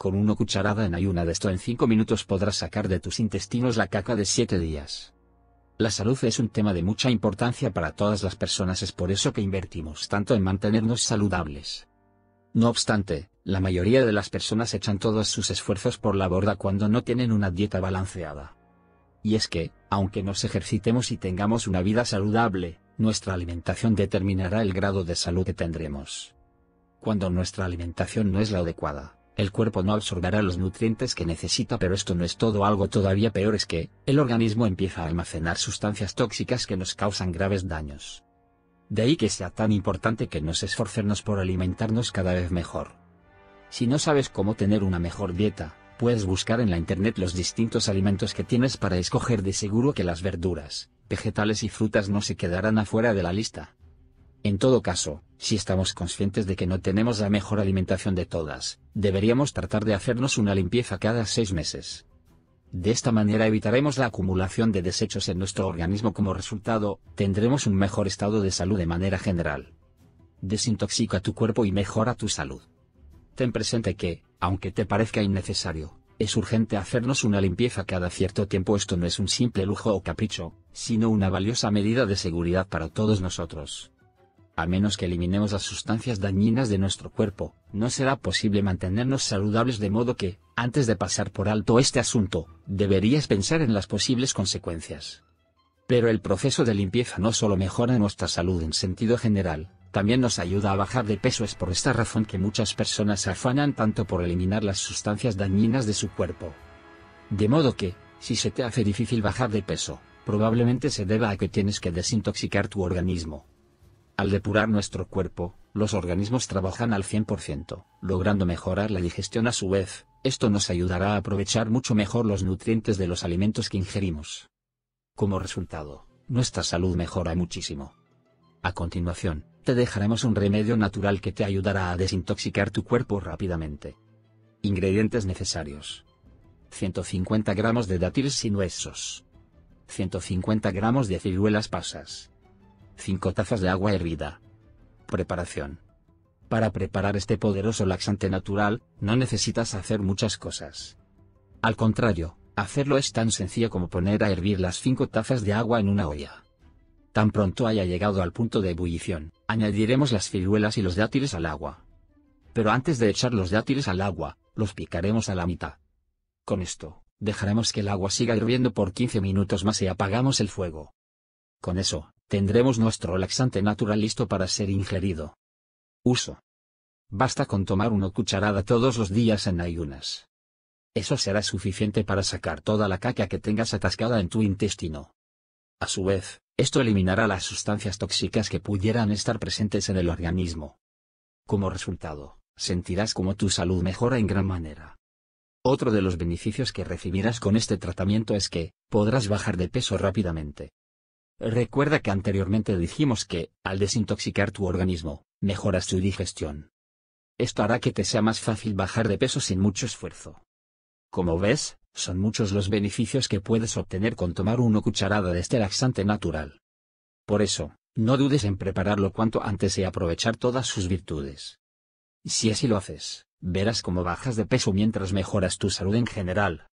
Con una cucharada en ayuna de esto en 5 minutos podrás sacar de tus intestinos la caca de 7 días. La salud es un tema de mucha importancia para todas las personas, es por eso que invertimos tanto en mantenernos saludables. No obstante, la mayoría de las personas echan todos sus esfuerzos por la borda cuando no tienen una dieta balanceada. Y es que, aunque nos ejercitemos y tengamos una vida saludable, nuestra alimentación determinará el grado de salud que tendremos. Cuando nuestra alimentación no es la adecuada, el cuerpo no absorberá los nutrientes que necesita pero esto no es todo algo todavía peor es que, el organismo empieza a almacenar sustancias tóxicas que nos causan graves daños. De ahí que sea tan importante que nos esforcemos por alimentarnos cada vez mejor. Si no sabes cómo tener una mejor dieta, puedes buscar en la internet los distintos alimentos que tienes para escoger de seguro que las verduras, vegetales y frutas no se quedarán afuera de la lista. En todo caso, si estamos conscientes de que no tenemos la mejor alimentación de todas, deberíamos tratar de hacernos una limpieza cada seis meses. De esta manera evitaremos la acumulación de desechos en nuestro organismo como resultado, tendremos un mejor estado de salud de manera general. Desintoxica tu cuerpo y mejora tu salud. Ten presente que, aunque te parezca innecesario, es urgente hacernos una limpieza cada cierto tiempo. Esto no es un simple lujo o capricho, sino una valiosa medida de seguridad para todos nosotros a menos que eliminemos las sustancias dañinas de nuestro cuerpo, no será posible mantenernos saludables de modo que, antes de pasar por alto este asunto, deberías pensar en las posibles consecuencias. Pero el proceso de limpieza no solo mejora nuestra salud en sentido general, también nos ayuda a bajar de peso. Es por esta razón que muchas personas se afanan tanto por eliminar las sustancias dañinas de su cuerpo. De modo que, si se te hace difícil bajar de peso, probablemente se deba a que tienes que desintoxicar tu organismo. Al depurar nuestro cuerpo, los organismos trabajan al 100%, logrando mejorar la digestión a su vez, esto nos ayudará a aprovechar mucho mejor los nutrientes de los alimentos que ingerimos. Como resultado, nuestra salud mejora muchísimo. A continuación, te dejaremos un remedio natural que te ayudará a desintoxicar tu cuerpo rápidamente. Ingredientes necesarios. 150 gramos de dátiles sin huesos. 150 gramos de ciruelas pasas. 5 tazas de agua hervida. Preparación. Para preparar este poderoso laxante natural, no necesitas hacer muchas cosas. Al contrario, hacerlo es tan sencillo como poner a hervir las 5 tazas de agua en una olla. Tan pronto haya llegado al punto de ebullición, añadiremos las ciruelas y los dátiles al agua. Pero antes de echar los dátiles al agua, los picaremos a la mitad. Con esto, dejaremos que el agua siga hirviendo por 15 minutos más y apagamos el fuego. Con eso, tendremos nuestro laxante natural listo para ser ingerido. Uso. Basta con tomar una cucharada todos los días en ayunas. Eso será suficiente para sacar toda la caca que tengas atascada en tu intestino. A su vez, esto eliminará las sustancias tóxicas que pudieran estar presentes en el organismo. Como resultado, sentirás como tu salud mejora en gran manera. Otro de los beneficios que recibirás con este tratamiento es que, podrás bajar de peso rápidamente. Recuerda que anteriormente dijimos que, al desintoxicar tu organismo, mejoras tu digestión. Esto hará que te sea más fácil bajar de peso sin mucho esfuerzo. Como ves, son muchos los beneficios que puedes obtener con tomar una cucharada de este laxante natural. Por eso, no dudes en prepararlo cuanto antes y aprovechar todas sus virtudes. Si así lo haces, verás cómo bajas de peso mientras mejoras tu salud en general,